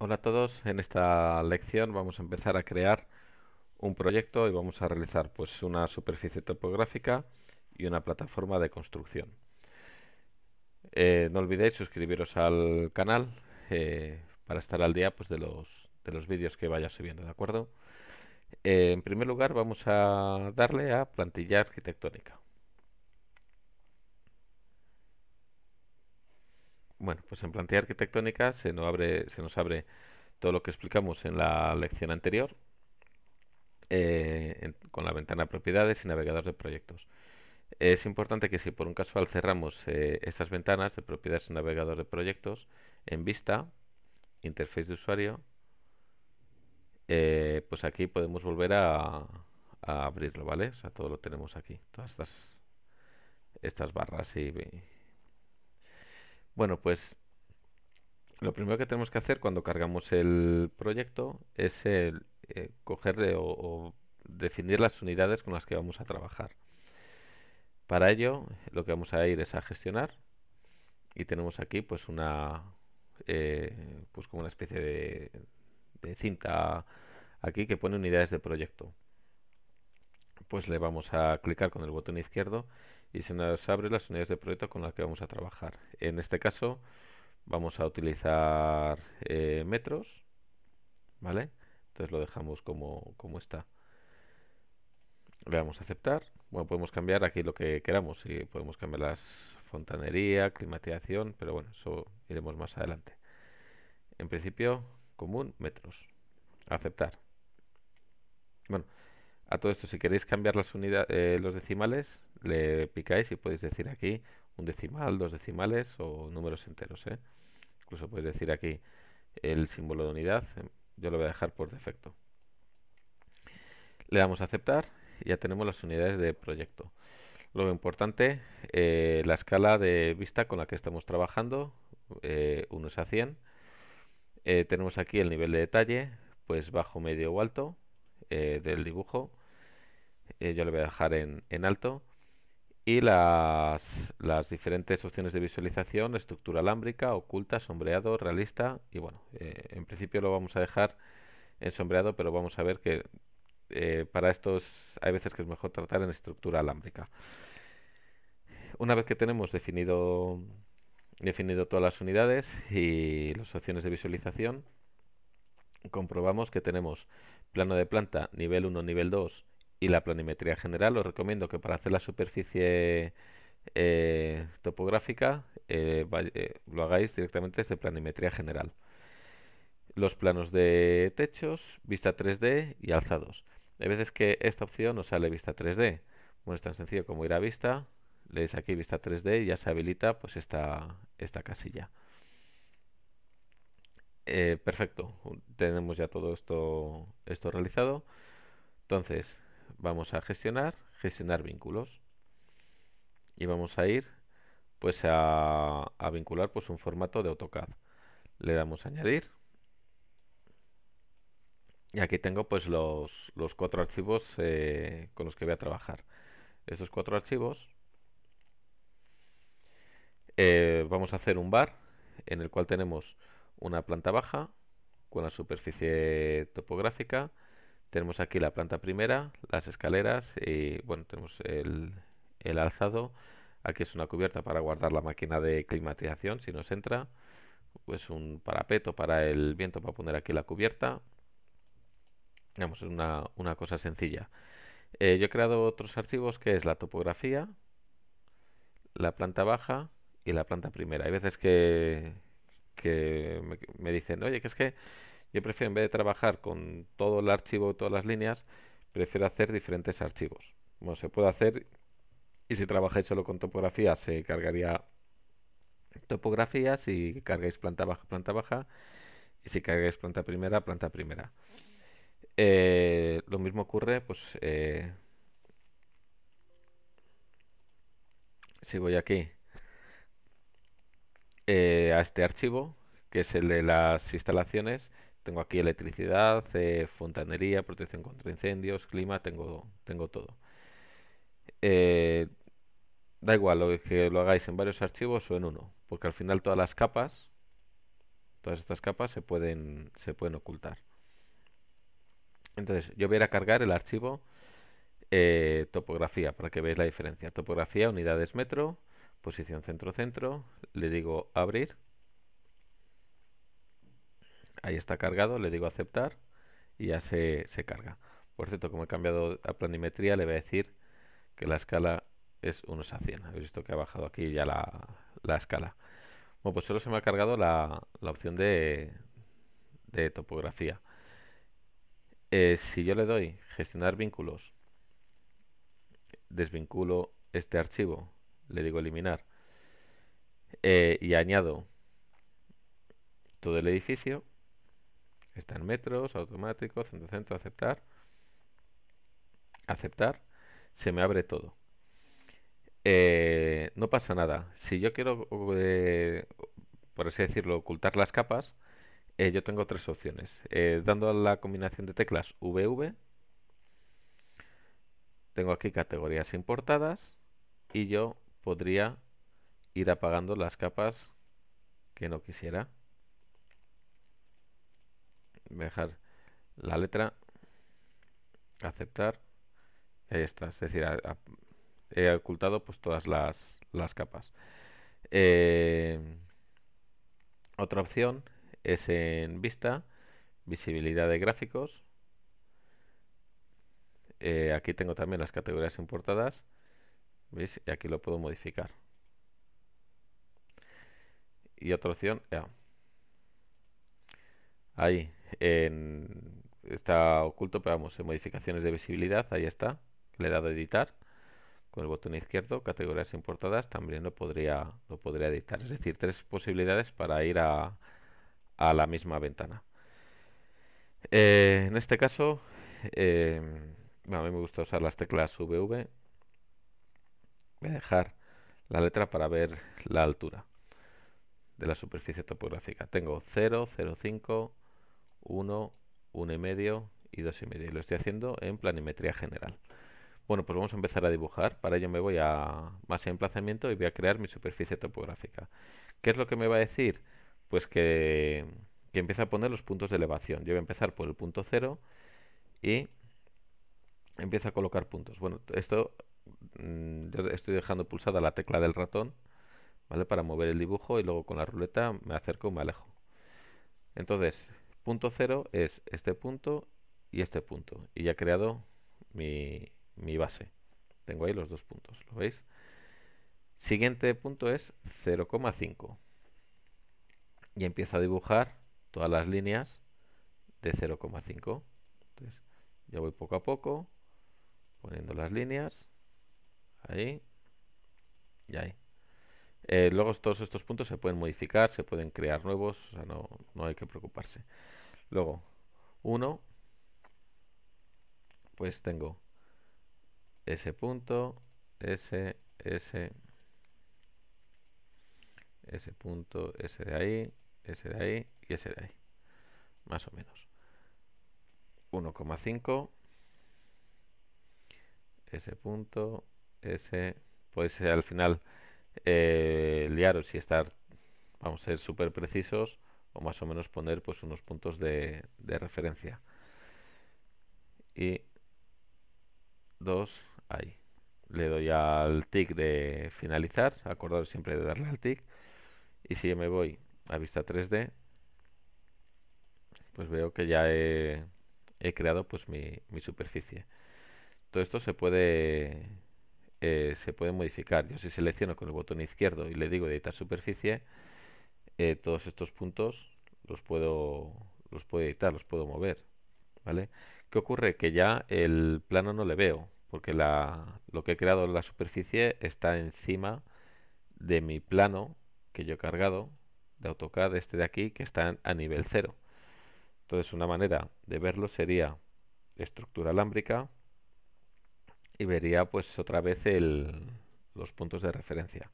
Hola a todos, en esta lección vamos a empezar a crear un proyecto y vamos a realizar pues una superficie topográfica y una plataforma de construcción. Eh, no olvidéis suscribiros al canal eh, para estar al día pues, de los, de los vídeos que vaya subiendo, ¿de acuerdo? Eh, en primer lugar vamos a darle a plantilla arquitectónica. Bueno, pues en plantilla arquitectónica se nos abre, se nos abre todo lo que explicamos en la lección anterior eh, con la ventana propiedades y navegador de proyectos. Es importante que si por un casual cerramos eh, estas ventanas de propiedades y navegador de proyectos en vista, interfaz de usuario, eh, pues aquí podemos volver a, abrirlo, ¿vale? O sea, todo lo tenemos aquí, todas estas, barras y bueno, pues lo primero que tenemos que hacer cuando cargamos el proyecto es el, eh, coger o, definir las unidades con las que vamos a trabajar. Para ello, lo que vamos a ir es a gestionar y tenemos aquí pues una eh, pues como una especie de, de cinta aquí que pone unidades de proyecto. Pues le vamos a clicar con el botón izquierdo y se nos abre las unidades de proyecto con las que vamos a trabajar. En este caso vamos a utilizar eh, metros, ¿vale? Entonces lo dejamos como, como está. Le damos a aceptar. Bueno, podemos cambiar aquí lo que queramos. y podemos cambiar las fontanería, climatización, pero bueno, eso iremos más adelante. En principio, común, metros. Aceptar. Bueno, a todo esto, si queréis cambiar las unidades, eh, los decimales, le picáis y podéis decir aquí un decimal, dos decimales o números enteros. ¿eh? Incluso podéis decir aquí el símbolo de unidad. Em, yo lo voy a dejar por defecto. Le damos a aceptar y ya tenemos las unidades de proyecto. Lo importante, eh, la escala de vista con la que estamos trabajando, 1 a 100. tenemos aquí el nivel de detalle, pues bajo, medio o alto. del dibujo eh, yo lo voy a dejar en, alto y las, diferentes opciones de visualización, estructura alámbrica, oculta, sombreado, realista y bueno, eh, en principio lo vamos a dejar en sombreado, pero vamos a ver que eh, para estos hay veces que es mejor tratar en estructura alámbrica. Una vez que tenemos definido, definido todas las unidades y las opciones de visualización, comprobamos que tenemos plano de planta nivel 1, nivel 2 y la planimetría general. Os recomiendo que para hacer la superficie eh, topográfica eh, eh, lo hagáis directamente desde planimetría general. Los planos de techos, vista 3D y alzados. Hay veces que esta opción no sale vista 3D. Bueno, es tan sencillo como ir a vista, leéis aquí vista 3D y ya se habilita pues esta, esta casilla. perfecto, tenemos ya todo esto, esto realizado. Entonces, vamos a gestionar, gestionar vínculos. Y vamos a ir pues a, vincular pues, un formato de AutoCAD. Le damos a añadir. Y aquí tengo pues los, cuatro archivos eh, con los que voy a trabajar. Estos cuatro archivos eh, vamos a hacer un bar en el cual tenemos una planta baja con la superficie topográfica, tenemos aquí la planta primera, las escaleras, y, bueno, tenemos el, el alzado. Aquí es una cubierta para guardar la máquina de climatización si nos entra. Pues un parapeto para el viento para poner aquí la cubierta. Vamos, es una, una cosa sencilla. Eh, yo he creado otros archivos que es la topografía, la planta baja y la planta primera. Hay veces que, me dicen, oye, que es que yo prefiero, en vez de trabajar con todo el archivo, todas las líneas, prefiero hacer diferentes archivos. como se puede hacer, y si trabajáis solo con topografía, se cargaría topografía, si cargáis planta baja, planta baja, y si cargáis planta primera, planta primera. Eh, lo mismo ocurre, pues, eh, si voy aquí eh, a este archivo, que es el de las instalaciones, tengo aquí electricidad, eh, fontanería, protección contra incendios, clima, tengo, tengo todo. Eh, da igual que lo hagáis en varios archivos o en uno, porque al final todas las capas, todas estas capas se pueden, se pueden ocultar. Entonces, yo voy a, ir a cargar el archivo eh, topografía, para que veáis la diferencia. Topografía, unidades metro, posición centro-centro, le digo abrir Ahí está cargado, le digo aceptar y ya se, carga. Por cierto, como he cambiado a planimetría, le voy a decir que la escala es unos a 100. Habéis visto que ha bajado aquí ya la, escala. Bueno, pues solo se me ha cargado la, opción de, topografía. Eh, si yo le doy gestionar vínculos, desvinculo este archivo, le digo eliminar eh, y añado todo el edificio, en metros, automático, centro, centro, aceptar. Aceptar. Se me abre todo. Eh, no pasa nada. Si yo quiero, eh, por así decirlo, ocultar las capas, eh, yo tengo tres opciones. dando a la combinación de teclas VV, tengo aquí categorías importadas y yo podría ir apagando las capas que no quisiera voy dejar la letra, aceptar, ahí está, es decir, he ocultado pues todas las, capas. Eh, otra opción es en vista, visibilidad de gráficos. Eh, aquí tengo también las categorías importadas. ¿Veis? Y aquí lo puedo modificar. Y otra opción, Ahí, en, está oculto, pero vamos, en modificaciones de visibilidad, ahí está, le he dado a editar con el botón izquierdo, categorías importadas, también lo podría, lo podría editar, es decir, tres posibilidades para ir a, la misma ventana. Eh, en este caso, em, a mí me gusta usar las teclas VV, voy a dejar la letra para ver la altura de la superficie topográfica. Tengo 0, 0,5, 1, 1 y medio y 2 y medio. lo estoy haciendo en planimetría general. Bueno, pues vamos a empezar a dibujar. Para ello me voy a más emplazamiento y voy a crear mi superficie topográfica. ¿Qué es lo que me va a decir? Pues que, que empieza a poner los puntos de elevación. Yo voy a empezar por el punto 0 y empieza a colocar puntos. Bueno, esto mm, yo estoy dejando pulsada la tecla del ratón ¿vale? para mover el dibujo y luego con la ruleta me acerco y me alejo. Entonces, punto cero es este punto y este punto. Y ya he creado mi, base. Tengo ahí los dos puntos, ¿lo veis? Siguiente punto es 0,5. Y empiezo a dibujar todas las líneas de 0,5. Entonces, yo voy poco a poco poniendo las líneas. Ahí. Y ahí. Eh, luego todos estos puntos se pueden modificar, se pueden crear nuevos, o sea, no, no hay que preocuparse. Luego, 1, pues tengo ese punto, ese, ese, ese punto, ese de ahí, ese de ahí y ese de ahí. Más o menos. 1,5, ese punto, ese, pues al final eh, liaros y estar, vamos a ser súper precisos, o más o menos poner pues unos puntos de, referencia. Y dos, ahí. Le doy al tick de finalizar, acordaros siempre de darle al tick. Y si me voy a vista 3D, pues veo que ya he, he creado pues mi, mi superficie. Todo esto se puede eh, se puede modificar. Yo si selecciono con el botón izquierdo y le digo editar superficie, eh, todos estos puntos los puedo, los puedo editar, los puedo mover. ¿vale? ¿Qué ocurre? Que ya el plano no le veo, porque lo que he creado en la superficie está encima de mi plano que yo he cargado de AutoCAD, este de aquí, que está a nivel 0. Entonces una manera de verlo sería estructura alámbrica, y vería pues otra vez el, los puntos de referencia.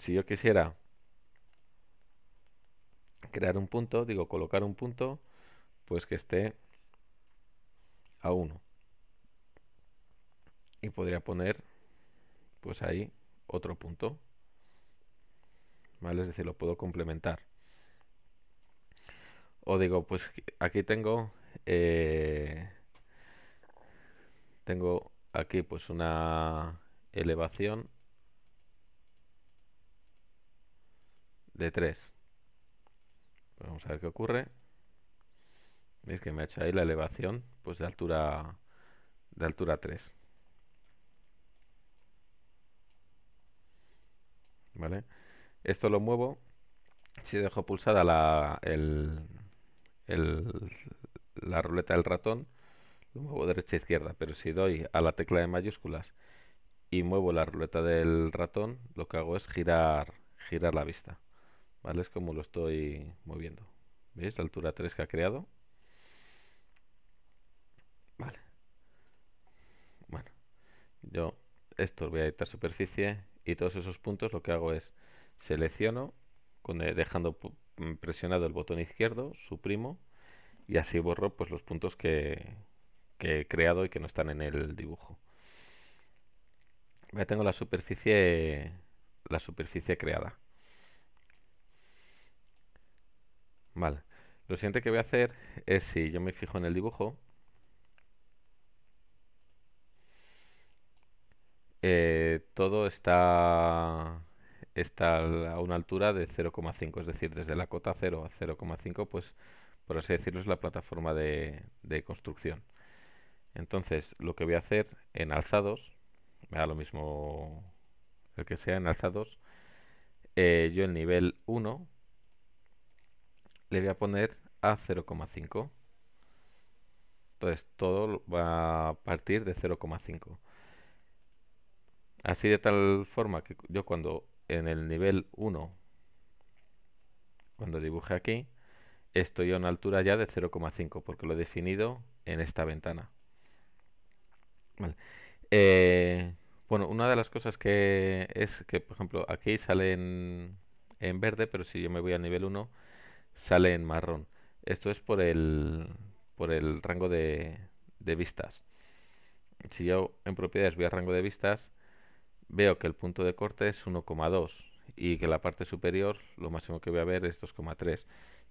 Si yo quisiera crear un punto, digo colocar un punto, pues que esté a 1. Y podría poner pues ahí otro punto. ¿Vale? Es decir, lo puedo complementar. O digo, pues aquí tengo eh, tengo aquí pues una elevación de 3 vamos a ver qué ocurre veis que me ha hecho ahí la elevación pues de altura de altura 3 vale esto lo muevo si dejo pulsada la, la ruleta del ratón muevo derecha a e izquierda, pero si doy a la tecla de mayúsculas y muevo la ruleta del ratón, lo que hago es girar, girar la vista. ¿Vale? Es como lo estoy moviendo. ¿Veis la altura 3 que ha creado? Vale. Bueno, yo esto voy a editar superficie y todos esos puntos lo que hago es selecciono con, eh, dejando mm, presionado el botón izquierdo, suprimo y así borro pues los puntos que, que he creado y que no están en el dibujo. Ya tengo la superficie la superficie creada. Vale. Lo siguiente que voy a hacer es si yo me fijo en el dibujo eh, todo está está a una altura de 0,5, es decir, desde la cota 0 a 0,5, pues por así decirlo es la plataforma de construcción. Entonces, lo que voy a hacer en alzados, me da lo mismo el que sea en alzados, eh, yo el nivel 1 le voy a poner a 0,5. Entonces, todo va a partir de 0,5. Así de tal forma que yo cuando en el nivel 1, cuando dibuje aquí, estoy a una altura ya de 0,5 porque lo he definido en esta ventana. Eh, bueno, una de las cosas que es que, por ejemplo, aquí sale en, verde, pero si yo me voy a nivel 1, sale en marrón. Esto es por el, por el rango de, de vistas. Si yo en propiedades voy a rango de vistas, veo que el punto de corte es 1,2 y que la parte superior lo máximo que voy a ver es 2,3.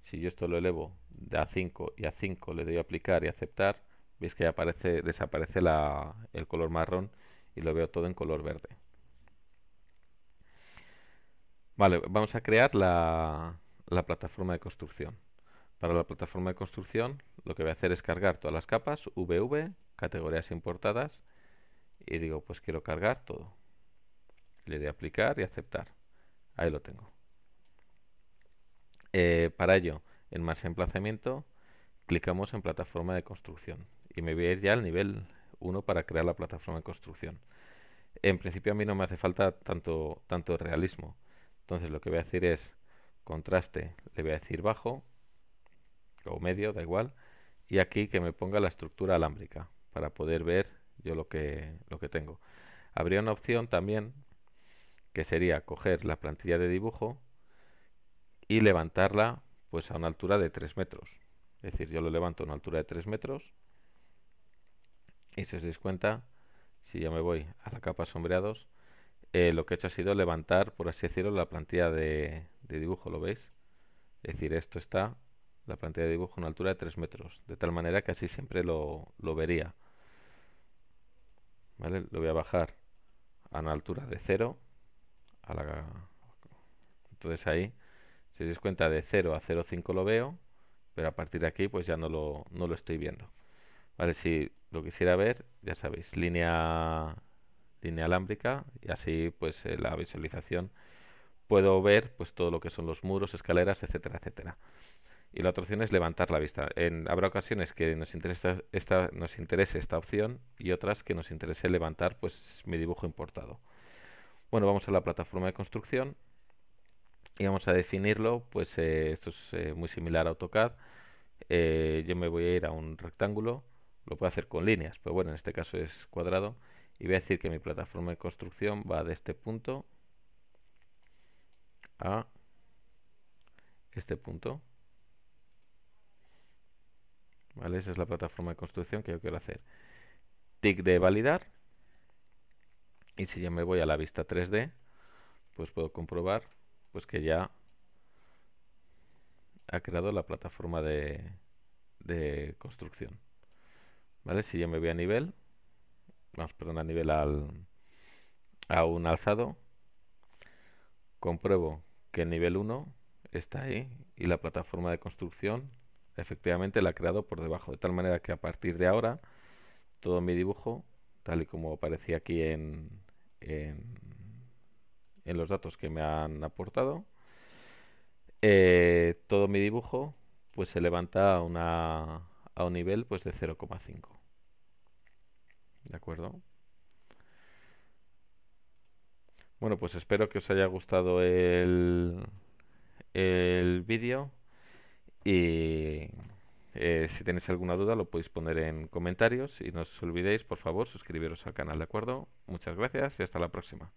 Si yo esto lo elevo de a 5 y a 5 le doy a aplicar y aceptar, Veis que aparece, desaparece el color marrón y lo veo todo en color verde. Vale, vamos a crear la, plataforma de construcción. Para la plataforma de construcción lo que voy a hacer es cargar todas las capas, VV, categorías importadas, y digo pues quiero cargar todo. Le doy a aplicar y aceptar. Ahí lo tengo. Eh, para ello, en más emplazamiento, clicamos en plataforma de construcción y me voy a ir ya al nivel 1 para crear la plataforma de construcción. En principio a mí no me hace falta tanto, tanto realismo. Entonces lo que voy a hacer es contraste, le voy a decir bajo o medio, da igual. Y aquí que me ponga la estructura alámbrica para poder ver yo lo que, lo que tengo. Habría una opción también que sería coger la plantilla de dibujo y levantarla pues a una altura de 3 metros. Es decir, yo lo levanto a una altura de 3 metros y si os dais cuenta, si yo me voy a la capa sombreados, eh, lo que he hecho ha sido levantar, por así decirlo, la plantilla de, dibujo, ¿lo veis? Es decir, esto está, la plantilla de dibujo, a una altura de 3 metros, de tal manera que así siempre lo, lo vería. ¿Vale? Lo voy a bajar a una altura de 0. Entonces ahí, si os dais cuenta, de 0 a 0,5 lo veo, pero a partir de aquí pues ya no lo, no lo estoy viendo. ¿Vale? Si lo quisiera ver, ya sabéis, línea, línea alámbrica y así pues la visualización puedo ver pues todo lo que son los muros, escaleras, etcétera, etcétera. Y la otra opción es levantar la vista. En, habrá ocasiones que nos, interesa esta, nos interese esta opción y otras que nos interese levantar pues mi dibujo importado. Bueno, vamos a la plataforma de construcción y vamos a definirlo. Pues eh, esto es eh, muy similar a AutoCAD. Eh, yo me voy a ir a un rectángulo lo puedo hacer con líneas, pero bueno, en este caso es cuadrado y voy a decir que mi plataforma de construcción va de este punto a este punto. Esa es la plataforma de construcción que yo quiero hacer. Tic de validar. Y si yo me voy a la vista 3D, pues puedo comprobar pues que ya ha creado la plataforma de construcción. Si yo me voy a nivel, vamos, perdón, a nivel a un alzado, compruebo que el nivel 1 está ahí y la plataforma de construcción efectivamente la ha creado por debajo, de tal manera que a partir de ahora todo mi dibujo, tal y como aparecía aquí en, en, los datos que me han aportado, eh, todo mi dibujo pues se levanta a, una, a un nivel pues de 0,5. ¿De acuerdo? Bueno, pues espero que os haya gustado el, el vídeo y eh, si tenéis alguna duda lo podéis poner en comentarios y no os olvidéis, por favor, suscribiros al canal, ¿de acuerdo? Muchas gracias y hasta la próxima.